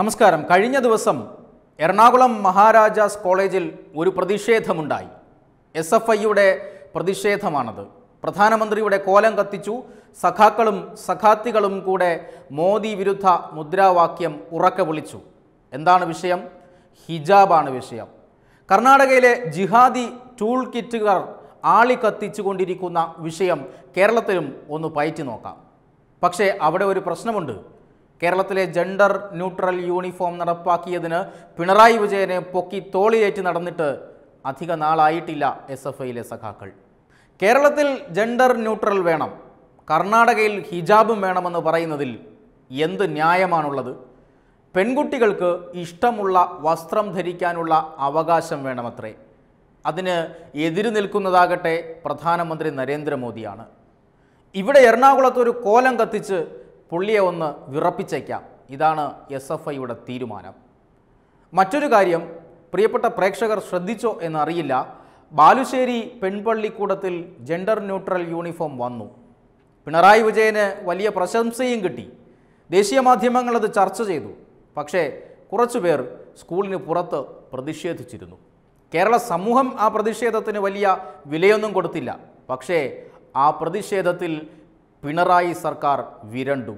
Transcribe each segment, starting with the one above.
നമസ്കാരം കഴിഞ്ഞ ദിവസം എറണാകുളം മഹാരാജാസ് കോളേജിൽ ഒരു പ്രതിഷേധമുണ്ടായി എസ് എഫ് ഐയുടെ പ്രതിഷേധമാണത് പ്രധാനമന്ത്രിയുടെ കോലം കത്തിച്ചു സഖാക്കളും സഖാത്തികളും കൂടെ മോദി വിരുദ്ധ മുദ്രാവാക്യം ഉറക്കെ വിളിച്ചു എന്താണ് വിഷയം ഹിജാബാണ് വിഷയം കർണാടകയിലെ ജിഹാദി ടൂൾ കിറ്റുകാർ ആളി കത്തിച്ചുകൊണ്ടിരിക്കുന്ന വിഷയം കേരളത്തിലും ഒന്ന് പയറ്റി നോക്കാം പക്ഷേ അവിടെ ഒരു പ്രശ്നമുണ്ട് കേരളത്തിലെ ജെൻഡർ ന്യൂട്രൽ യൂണിഫോം നടപ്പാക്കിയതിന് പിണറായി വിജയനെ പൊക്കി തോളിയേറ്റ് നടന്നിട്ട് അധിക നാളായിട്ടില്ല എസ് എഫ് ഐയിലെ സഖാക്കൾ കേരളത്തിൽ ജെൻഡർ ന്യൂട്രൽ വേണം കർണാടകയിൽ ഹിജാബും വേണമെന്ന് പറയുന്നതിൽ എന്ത് ന്യായമാണുള്ളത് പെൺകുട്ടികൾക്ക് ഇഷ്ടമുള്ള വസ്ത്രം ധരിക്കാനുള്ള അവകാശം വേണമത്രേ അതിന് എതിര് നിൽക്കുന്നതാകട്ടെ പ്രധാനമന്ത്രി നരേന്ദ്രമോദിയാണ് ഇവിടെ എറണാകുളത്ത് ഒരു കോലം കത്തിച്ച് പുള്ളിയെ ഒന്ന് വിറപ്പിച്ചേക്കാം ഇതാണ് എസ് എഫ് ഐയുടെ തീരുമാനം മറ്റൊരു കാര്യം പ്രിയപ്പെട്ട പ്രേക്ഷകർ ശ്രദ്ധിച്ചോ എന്നറിയില്ല ബാലുശ്ശേരി പെൺപള്ളിക്കൂടത്തിൽ ജെൻഡർ ന്യൂട്രൽ യൂണിഫോം വന്നു പിണറായി വിജയന് വലിയ പ്രശംസയും കിട്ടി ദേശീയ മാധ്യമങ്ങൾ അത് ചർച്ച ചെയ്തു പക്ഷേ കുറച്ചുപേർ സ്കൂളിന് പുറത്ത് പ്രതിഷേധിച്ചിരുന്നു കേരള സമൂഹം ആ പ്രതിഷേധത്തിന് വലിയ വിലയൊന്നും കൊടുത്തില്ല പക്ഷേ ആ പ്രതിഷേധത്തിൽ പിണറായി സർക്കാർ വിരണ്ടു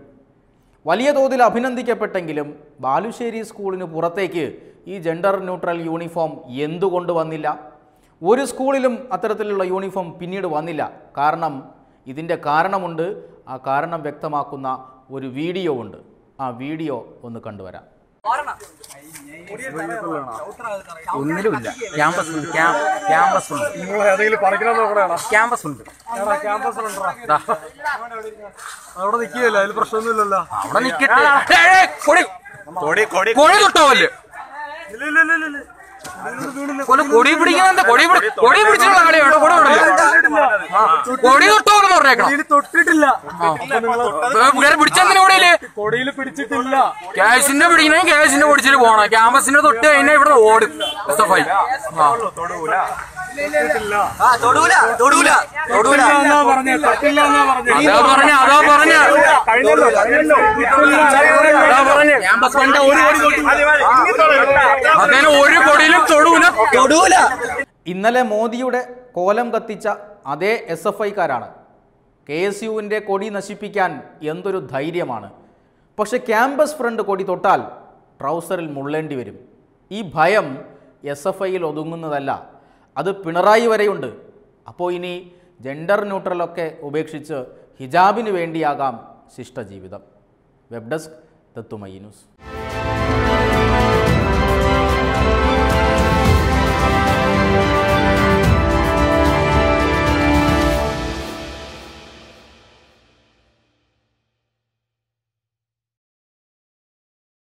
വലിയ തോതിൽ അഭിനന്ദിക്കപ്പെട്ടെങ്കിലും ബാലുശ്ശേരി സ്കൂളിന് പുറത്തേക്ക് ഈ ജെൻഡർ ന്യൂട്രൽ യൂണിഫോം എന്തുകൊണ്ട് വന്നില്ല ഒരു സ്കൂളിലും അത്തരത്തിലുള്ള യൂണിഫോം പിന്നീട് വന്നില്ല കാരണം ഇതിൻ്റെ കാരണമുണ്ട് ആ കാരണം വ്യക്തമാക്കുന്ന ഒരു വീഡിയോ ഉണ്ട് ആ വീഡിയോ ഒന്ന് കണ്ടുവരാം ഒന്നിലുമില്ല ക്യാമ്പസ് ഉണ്ട് ക്യാമ്പസ് ഉണ്ട് ക്യാമ്പസ് ഉണ്ട് അവിടെ നിൽക്കുകയല്ലോ അതിൽ പ്രശ്നമൊന്നുമില്ലല്ലോ അവിടെ നിൽക്കട്ടെ കൊടി കൊടി കൊടി തൊട്ടാവല്ലേ ഒന്ന് കൊടി പിടിക്കുന്നത് കൊടി കൊടി പിടിച്ചുള്ള കളിയാണ് കൊടി പിടില്ല കൊടി തൊട്ടോന്ന് പറഞ്ഞേക്കണം തൊട്ടിട്ടില്ല വേറെ പിടിച്ചെന്തിനു കൊടിയില് കൊടിയില് പിടിച്ചിട്ടില്ല ക്യാഷിന്റെ പിടിക്കണേ ക്യാഷിന്റെ പിടിച്ചിട്ട് പോണം ക്യാമ്പസിന്റെ തൊട്ട് കഴിഞ്ഞാൽ ഇവിടെ ഓടും എസ് എഫ് ഐ അതാ പറഞ്ഞ അതാ പറഞ്ഞ ഒരു കൊടിയിലും തൊടൂല തൊടൂല ഇന്നലെ മോദിയുടെ കോലം കത്തിച്ച അതേ എസ് എഫ് ഐക്കാരാണ് കെ എസ് യുവിൻ്റെ കൊടി നശിപ്പിക്കാൻ എന്തൊരു ധൈര്യമാണ് പക്ഷെ ക്യാമ്പസ് ഫ്രണ്ട് കൊടി തൊട്ടാൽ ട്രൗസറിൽ മുള്ളേണ്ടി വരും ഈ ഭയം എസ് എഫ് ഐയിൽ ഒതുങ്ങുന്നതല്ല അത് പിണറായി വരെയുണ്ട് അപ്പോൾ ഇനി ജെൻഡർ ന്യൂട്രലൊക്കെ ഉപേക്ഷിച്ച് ഹിജാബിന് വേണ്ടിയാകാം ശിഷ്ടജീവിതം വെബ് ഡെസ്ക് തത്തുമൈ ന്യൂസ്